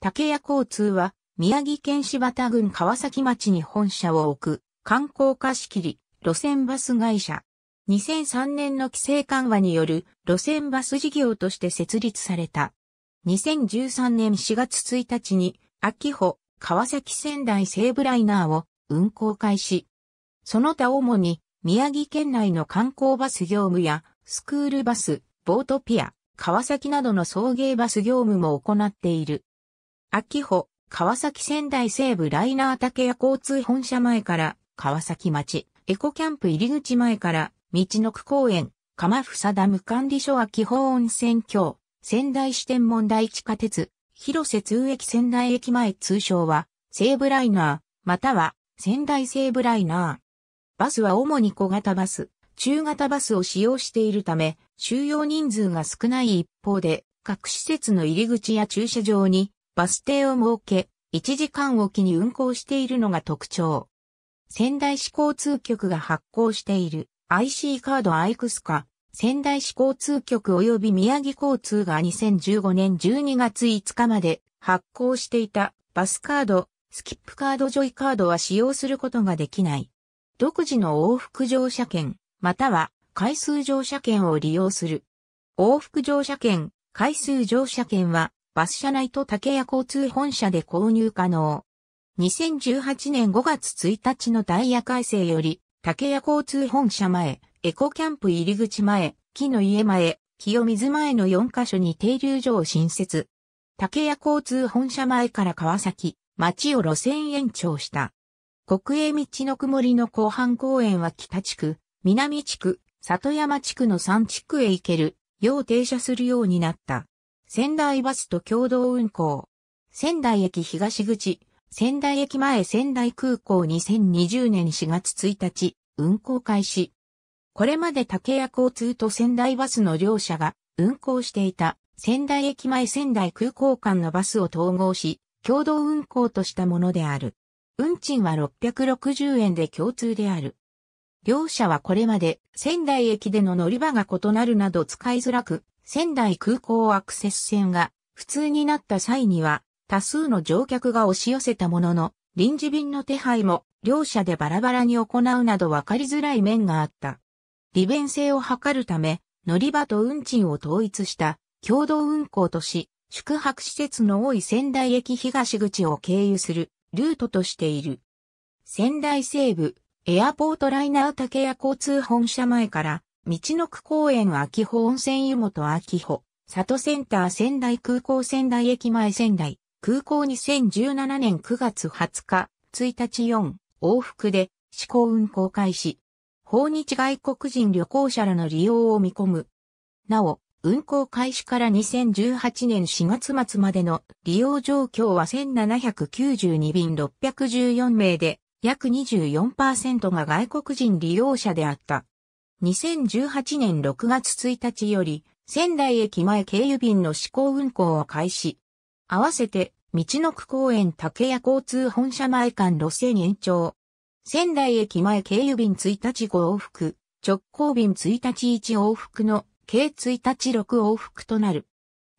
竹谷交通は、宮城県柴田郡川崎町に本社を置く、観光貸切、路線バス会社。2003年の規制緩和による路線バス事業として設立された。2013年4月1日に、秋穂、川崎仙台西部ライナーを運行開始。その他主に、宮城県内の観光バス業務や、スクールバス、ボートピア、川崎などの送迎バス業務も行っている。秋穂、川崎仙台西部ライナー竹屋交通本社前から、川崎町、エコキャンプ入り口前から、道の区公園、鎌房ダム管理所秋穂温泉郷、仙台支店問台地下鉄、広瀬通駅仙台駅前通称は、西部ライナー、または、仙台西部ライナー。バスは主に小型バス、中型バスを使用しているため、収容人数が少ない一方で、各施設の入り口や駐車場にバス停を設け、1時間おきに運行しているのが特徴。仙台市交通局が発行している IC カードアイクスカ、仙台市交通局及び宮城交通が2015年12月5日まで発行していたバスカード、スキップカードジョイカードは使用することができない。独自の往復乗車券、または回数乗車券を利用する。往復乗車券、回数乗車券はバス社内と竹谷交通本社で購入可能。2018年5月1日のダイヤ改正より、竹谷交通本社前、エコキャンプ入り口前、木の家前、清水前の4カ所に停留所を新設。竹谷交通本社前から川崎、町を路線延長した。国営道の曇りの後半公園は北地区、南地区、里山地区の3地区へ行ける、よう停車するようになった。仙台バスと共同運行。仙台駅東口、仙台駅前仙台空港2020年4月1日、運行開始。これまで竹谷交通と仙台バスの両社が運行していた仙台駅前仙台空港間のバスを統合し、共同運行としたものである。運賃は660円で共通である。両社はこれまで仙台駅での乗り場が異なるなど使いづらく、仙台空港アクセス線が普通になった際には多数の乗客が押し寄せたものの、臨時便の手配も両社でバラバラに行うなど分かりづらい面があった。利便性を図るため、乗り場と運賃を統一した共同運行とし、宿泊施設の多い仙台駅東口を経由するルートとしている。仙台西部エアポートライナー竹屋交通本社前から道の区公園秋保温泉湯本秋保、里センター仙台空港仙台駅前仙台、空港2017年9月20日、1日4、往復で、試行運行開始。訪日外国人旅行者らの利用を見込む。なお、運行開始から2018年4月末までの利用状況は1792便614名で、約24%が外国人利用者であった。2018年6月1日より、仙台駅前経由便の試行運行を開始。合わせて、道の区公園竹谷交通本社前間路線延長。仙台駅前経由便1日5往復、直行便1日1往復の計1日6往復となる。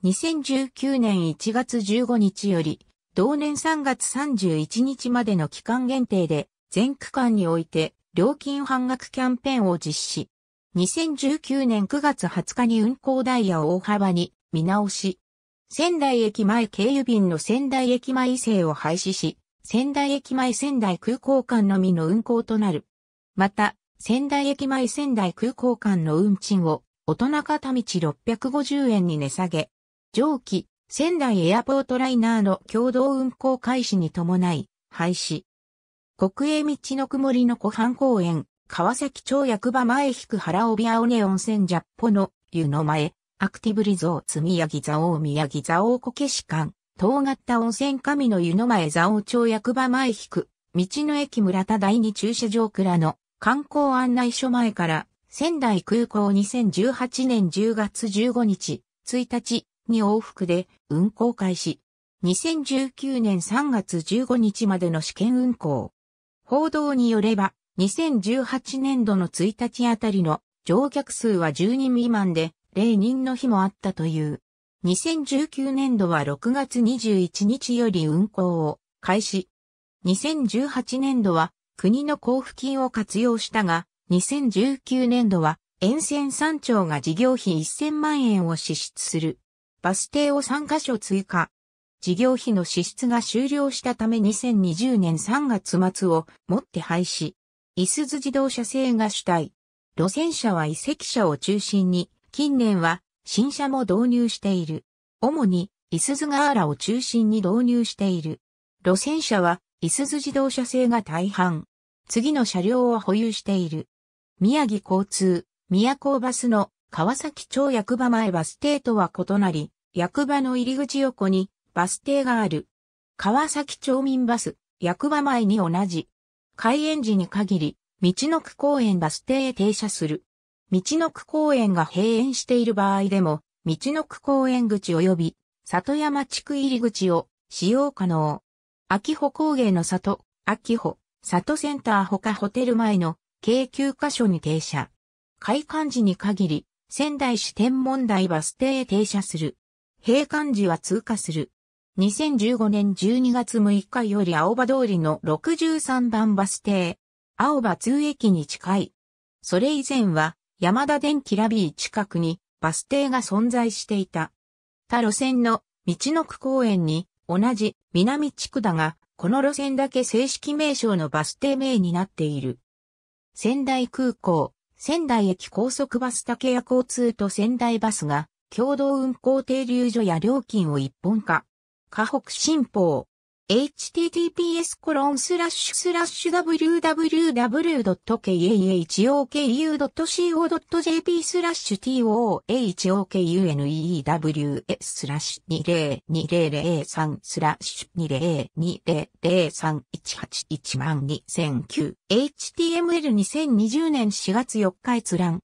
2019年1月15日より、同年3月31日までの期間限定で、全区間において、料金半額キャンペーンを実施。2019年9月20日に運行ダイヤを大幅に見直し、仙台駅前経由便の仙台駅前異性を廃止し、仙台駅前仙台空港間のみの運行となる。また、仙台駅前仙台空港間の運賃を大人片道650円に値下げ。上記、仙台エアポートライナーの共同運行開始に伴い、廃止。国営道の曇りの湖畔公園、川崎町役場前引く原帯青根温泉ジャッポの湯の前、アクティブリゾーツ宮城座王宮城座王こけし館、った温泉神の湯の前座王町役場前引く、道の駅村田第二駐車場倉の観光案内所前から仙台空港2018年10月15日、1日に往復で運行開始。2019年3月15日までの試験運行。報道によれば、2018年度の1日あたりの乗客数は10人未満で、0人の日もあったという。2019年度は6月21日より運行を開始。2018年度は国の交付金を活用したが、2019年度は沿線3町が事業費1000万円を支出する。バス停を3カ所追加。事業費の支出が終了したため2020年3月末をもって廃止。伊す津自動車製が主体。路線車は移籍車を中心に、近年は新車も導入している。主に、伊す津ガーラを中心に導入している。路線車は、伊す津自動車製が大半。次の車両を保有している。宮城交通、宮古バスの川崎町役場前バス停とは異なり、役場の入り口横にバス停がある。川崎町民バス、役場前に同じ。開園時に限り、道の区公園バス停へ停車する。道の区公園が閉園している場合でも、道の区公園口及び、里山地区入り口を使用可能。秋穂工芸の里、秋穂、里センターほかホテル前の計9箇所に停車。開館時に限り、仙台市天文台バス停へ停車する。閉館時は通過する。2015年12月6日より青葉通りの63番バス停、青葉通駅に近い。それ以前は、山田電機ラビー近くにバス停が存在していた。他路線の道の区公園に同じ南地区だが、この路線だけ正式名称のバス停名になっている。仙台空港、仙台駅高速バス竹屋交通と仙台バスが共同運行停留所や料金を一本化。河北新報。https コロンスラッシュスラッシュ w w w k a h o k u c o j p スラッシュ tohokunews スラッシュ202003スラッシュ202003181209 0 html2020 年4月4日閲覧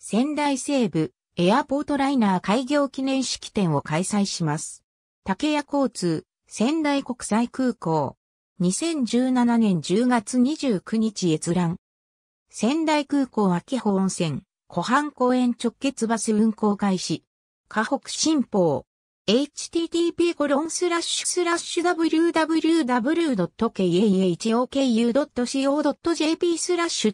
仙台西部エアポートライナー開業記念式典を開催します。竹谷交通、仙台国際空港。2017年10月29日閲覧。仙台空港秋保温泉、湖畔公園直結バス運行開始。河北新報。http://www.kahoku.co.jp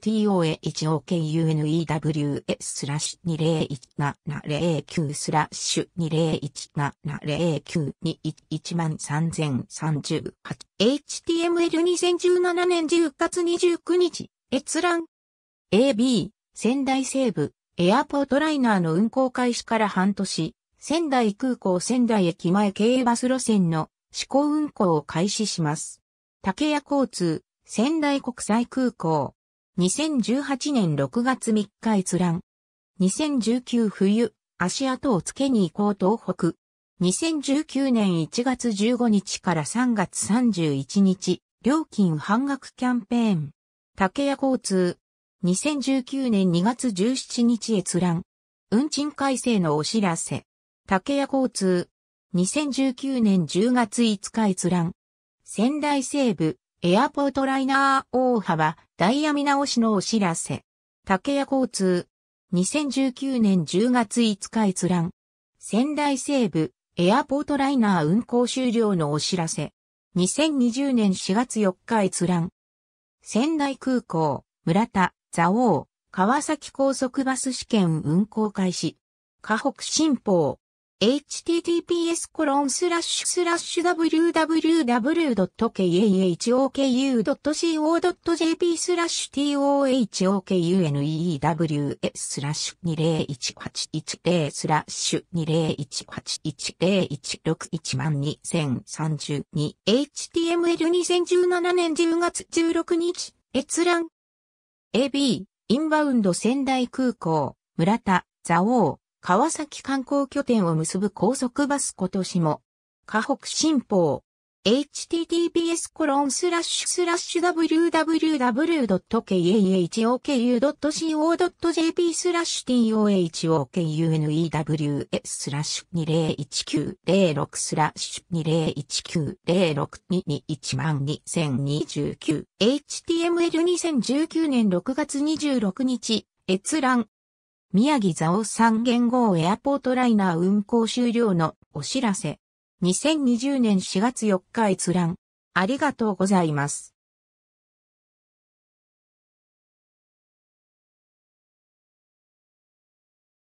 t o a h o k u n e w s 201709ス201709213038 html2017 年10月29日閲覧 AB 仙台西部エアポートライナーの運行開始から半年仙台空港仙台駅前経営バス路線の試行運行を開始します。竹谷交通、仙台国際空港。2018年6月3日閲覧。2019冬、足跡をつけに行こう東北。2019年1月15日から3月31日、料金半額キャンペーン。竹谷交通。2019年2月17日閲覧。運賃改正のお知らせ。竹谷交通。2019年10月5日閲覧。仙台西部、エアポートライナー大幅、ダイヤ見直しのお知らせ。竹谷交通。2019年10月5日閲覧。仙台西部、エアポートライナー運行終了のお知らせ。2020年4月4日閲覧。仙台空港、村田、蔵王、川崎高速バス試験運行開始。河北新報、https コロンスラッシュスラッシュ w w w k a h o k u c o j p スラッシュ tohokunews スラッシュ2 0 1 8 1 0スラッシュ2 0 1 8 1 0 1 6 1 2 3 2 html2017 年10月16日閲覧 AB インバウンド仙台空港村田蔵王川崎観光拠点を結ぶ高速バス今年も、河北新報、https コロンスラッシュスラッシュ w w w k a h o k u c o j p スラッシュ tohokunews スラッシュ201906スラッシュ2 0 1 9 0 6 2 2 1 2029 html2019 年6月26日閲覧宮城蔵三元号エアポートライナー運行終了のお知らせ。2020年4月4日閲覧。ありがとうございます。